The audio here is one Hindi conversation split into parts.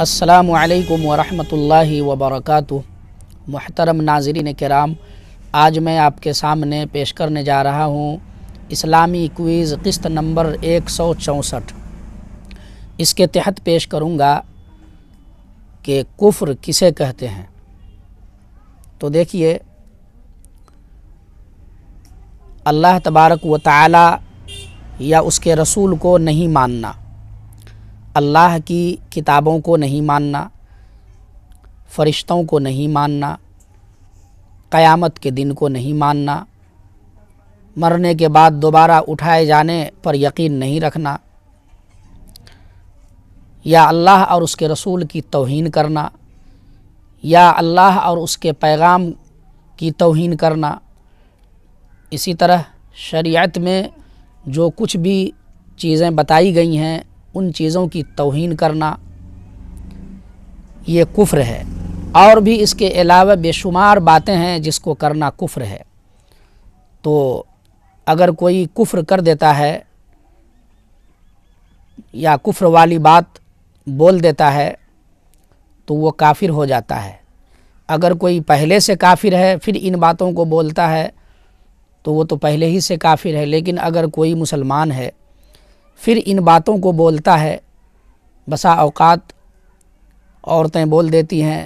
असलकम वरहमल वबरक महतरम नाजरीन कराम आज मैं आपके सामने पेश करने जा रहा हूँ इस्लामी क्वीज़ किस्त नंबर एक सौ चौंसठ इसके तहत पेश करूँगा कि कुफ्र किसे कहते हैं तो देखिए अल्लाह तबारक व ताला या उसके रसूल को नहीं मानना अल्लाह की किताबों को नहीं मानना फ़रिश्तों को नहीं मानना क़यामत के दिन को नहीं मानना मरने के बाद दोबारा उठाए जाने पर यकीन नहीं रखना या अल्लाह और उसके रसूल की तोहन करना या अल्लाह और उसके पैगाम की तोहन करना इसी तरह शरीयत में जो कुछ भी चीज़ें बताई गई हैं उन चीज़ों की तोहन करना ये कुफ्र है और भी इसके अलावा बेशुमार बातें हैं जिसको करना कुफ्र है तो अगर कोई कुफ्र कर देता है या कुफ्र वाली बात बोल देता है तो वो काफिर हो जाता है अगर कोई पहले से काफिर है फिर इन बातों को बोलता है तो वो तो पहले ही से काफिर है लेकिन अगर कोई मुसलमान है फिर इन बातों को बोलता है बसा अवकात औरतें बोल देती हैं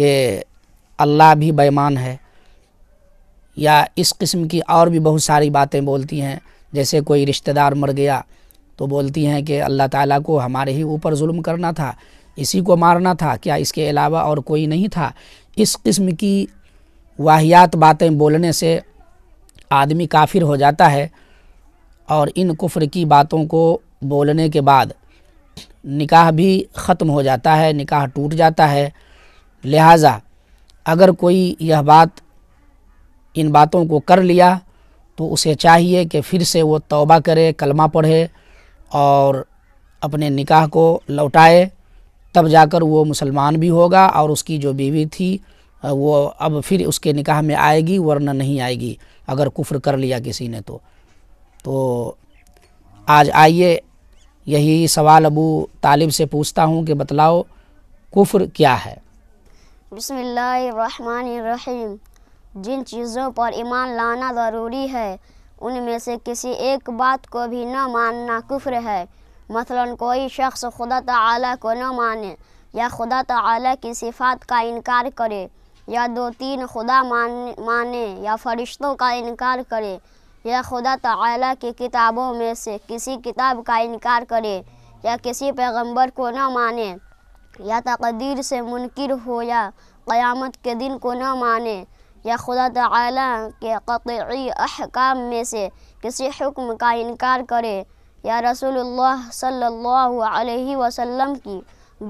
कि अल्लाह भी बेमान है या इस किस्म की और भी बहुत सारी बातें बोलती हैं जैसे कोई रिश्तेदार मर गया तो बोलती हैं कि अल्लाह ताला को हमारे ही ऊपर जुल्म करना था इसी को मारना था क्या इसके अलावा और कोई नहीं था इस किस्म की वाहियात बातें बोलने से आदमी काफिर हो जाता है और इन कुफ्र की बातों को बोलने के बाद निकाह भी ख़त्म हो जाता है निकाह टूट जाता है लिहाजा अगर कोई यह बात इन बातों को कर लिया तो उसे चाहिए कि फिर से वो तौबा करे कलमा पढ़े और अपने निकाह को लौटाए तब जाकर वो मुसलमान भी होगा और उसकी जो बीवी थी वो अब फिर उसके निकाह में आएगी वरना नहीं आएगी अगर कुफ्र कर लिया किसी ने तो तो आज आइए यही सवाल अबू तालिब से पूछता हूँ कि बतलाओ कुफ्र क्या है बसमीम जिन चीज़ों पर ईमान लाना ज़रूरी है उनमें से किसी एक बात को भी न मानना कुफ्र है मसलन कोई शख्स खुदा ताला को न माने या खुदा ताला की सिफात का इनकार करे या दो तीन खुदा मान माने या फरिश्तों का इनकार करे या खुदा तला की किताबों में से किसी किताब का इनकार करे या किसी पैगंबर को न माने या तकदीर से मुनकर हो या क़यामत के दिन को न माने या खुदा तला के कतई अहकाम में से किसी हुक्म का इनकार करे या रसूलुल्लाह सल्लल्लाहु अलैहि वसल्लम की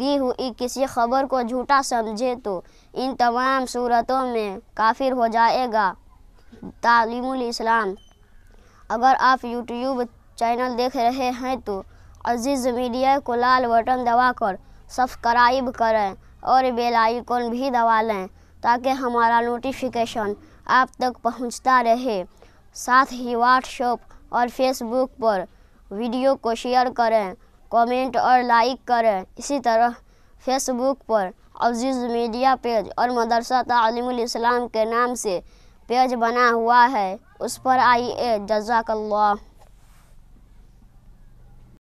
दी हुई किसी खबर को झूठा समझे तो इन तमाम सूरतों में काफिर हो जाएगा तालीम इस्लाम अगर आप यूट्यूब चैनल देख रहे हैं तो अजीज़ मीडिया को लाल बटन दबाकर सब्सक्राइब करें और बेल आइकन भी दबा लें ताकि हमारा नोटिफिकेशन आप तक पहुंचता रहे साथ ही व्हाट्सएप और फेसबुक पर वीडियो को शेयर करें कमेंट और लाइक करें इसी तरह फेसबुक पर अजीज़ मीडिया पेज और मदरसा तालीम इस्लाम के नाम से पेज बना हुआ है उस पर आइए जजाकल्ला